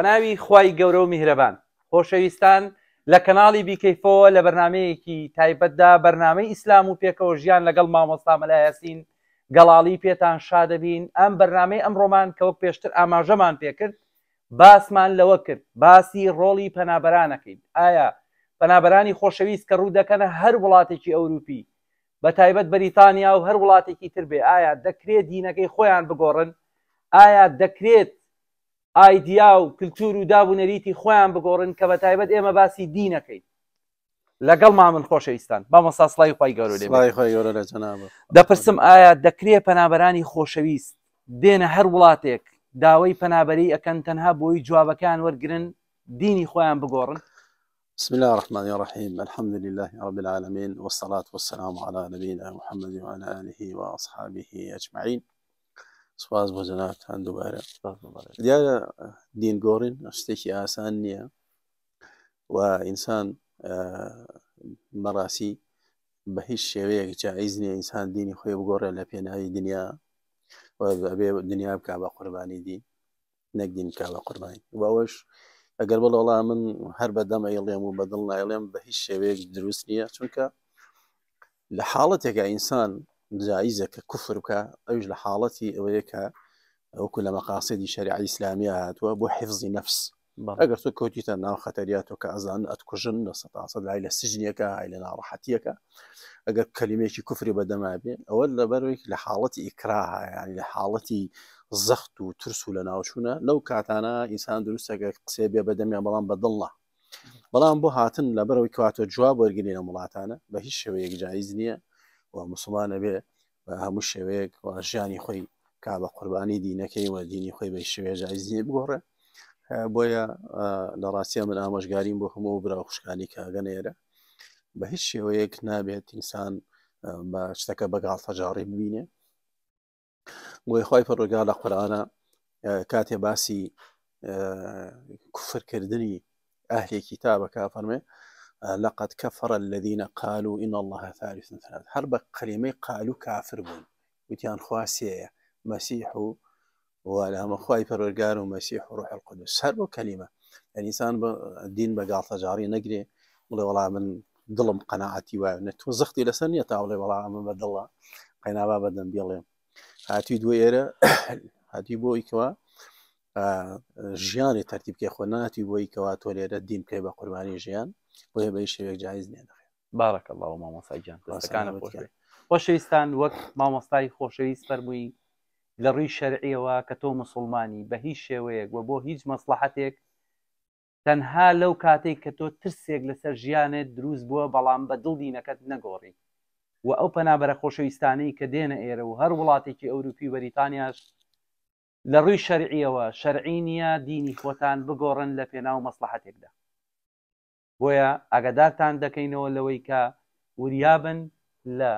بەناوی خی گەورە و میهرەبان خۆشەویستان لە کەناڵی بیکەیفەوە لە بەرنمەیەکی تایبەتدا بەرنمەی ئیسلام و پێکەوە ژیان لەگەڵ مامۆستامەلایەسین گەڵاڵی پێتان شادەبین ئەم بەرنمەی ئەمڕۆمان کەوە پێشتر ئاماژەمان پێکرد باسمان لەوە کرد باسی ڕۆڵی پەنابەرانەکەین ئایا پەنابەرانی خۆشەویست کە ڕوو دەکەنە هەر وڵاتێکی ئەوروپی بە تایبەت بەریتانیا و هەر وڵاتێکی تر بێ ئایا دەکرێت دینەکەی خۆیان بگۆڕن ئایا دەکرێت ئایدیا و کللتور و دابوونەریتی خۆیان بگۆڕن کە بە تایبەت ئێمە باسی دینەکەی لەگەڵ ما من خۆشەویستان با مەساسڵی خی گەورە دەپرسم ئایا دەکرێت پەنابەرانی خۆشەویست دێنە هەر وڵاتێک داوای پەنابەری ئەەکەن تەنها بۆی جوابەکان وەرگن دینی خۆیان بگۆڕن بسم الله الرحمن الرحيم الحمد لله رب العالمين والصلاة والسلام على نبينا محمد وعلى آله وأصحابه أجمعين سپاس بۆ جەناتان دووبارە دیارە دینگۆڕین شتێکی ئاسان نییە و ئینسان بەڕاستی بە هیچ شێوەیەک جایز نیە ئینسان دینی خۆی بگۆڕێ لە پێناوی دنیا بێ دنیا بک بە قوربانی دی نەک دین کا بە قوربانی وەش ئەگەر بڵڵا من هەر بەدەمە یڵێم و بەدڵ نایڵێم بە هیچ شێوەیەک دروست نییە چونکە لە حاڵەتێکە ئینسان جائزة ككفر کوفر أيش لحالتي لە وكل مقاصد کە وەکو لە مەقاسیدی نفس أجر سكوتي تنا خطريات خەتەریاتۆ کە ئەزان ئەتکوژن لە لای لە عيلة ئای لە ناڕەحەتیەکە ئەگەر كفر بدا ما بين ئەوە لەبەرێک لە حاڵەتی يعني ینی زخت وترسو لنا وشونا لو و لە ناوچوونە لەو کاتانە بدا ما قسێ بێ بەدەمیان بەڵام هاتن جواب وەرگنی لە بهش شوية جائزنيه و مسلمانە بێ بە هەموو شێوەیەک ژیانی خۆی کا بە قوربانی دینەکەی و دینی خۆی بە شێوێژایزیە بگۆڕێ بۆیە لە ڕاستە من ئاماژگاریم بۆ هەموو برا خوشکانی کاگەنێرە بە هیچ شێوەیەک نابێت ئینسان بە شتەکە بەگاڵ تەجاری ببینێ بۆی خی پەڕۆگا لە قورآە کاتێ باسی کوفرکردنی ئاهلێکی تا بە کا فەرمێ لقد كفر الذين قالوا إن الله ثالث ثلاث حرب بە قالوا كافر بون بوون وتیان مسيح ولا و وەلامەخوای پەرۆرگار روح القدس و كلمة الإنسان الدين بۆ کەلیمە ئەنیسان دین بەگاڵتەجاری من ظلم قناعتي ونتوزخت الى سنه زختی لەسەر من بد الله قناعة بابا بێڵێ هاتی هاتي دويرة هاتي بويكوا ژیانی تەرتیبکە خۆناتی بۆی کەوا تۆ لێرە دیم پێ بە قوربانی ژیان بۆ هێ بە شێوێک جایز نیە دەخێ بارەکە الله مامۆساگیان خۆشەویستان وەک مامۆستای خۆشەویست فەرمووی لە ڕووی شەرعیەوە کە تۆ مسلمانی بە هیچ شێوەیەک وە بۆ هیچ مەسلحەتێک تەنها لەو کاتێک کە تۆ ترسێک لەسەر ژیانت دروست بووە بەڵام بە دڵدینەکەت نەگۆڕی و ئەو پەنابەرە خۆشەویستانەی کە دێنە ئێرە و هەر وڵاتێکی ئەوروپی بەریتانیاش لە ڕووی شەرعیەوە شەرعینە دینی خۆتان بگۆڕن لە پێناو مەسلحەتێکدا بۆیە ئاگدارتان دەکەینەوە لەوەی کە وریابن لە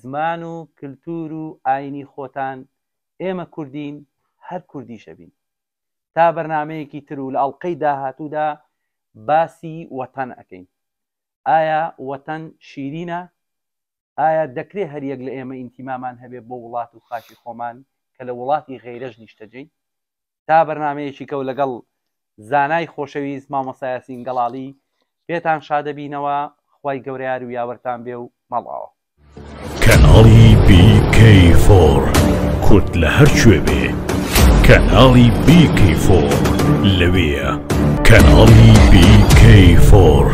زمان و کللتور و ئاینی خۆتان ئێمە کوردین هەر کوردی شەبین تا بەرنمەیەکی تر و لە ئەڵلقەی داهاتوودا باسی وەتەن ئەەکەین ئایا وەتەن شیرینە ئایا دەکرێت هەریەک لە ئێمە ئینتیمامان هەبێ بۆ وڵات و خاکی خۆمان کە لە وڵاتی غیرەش نیشتەجێی تا بەرنمەیەکی کەو لەگەڵ زانای خۆشەویست مامەسایاسین گەڵاڵی پێتان شادەبینەوە خی گەورار و یاوەرتان بێ و مەڵاوە کەناڵی بیکفۆر کورت لە هەر کوێ بێ کەناڵی بیکفۆر لەوێە کەناڵی بیکفۆر.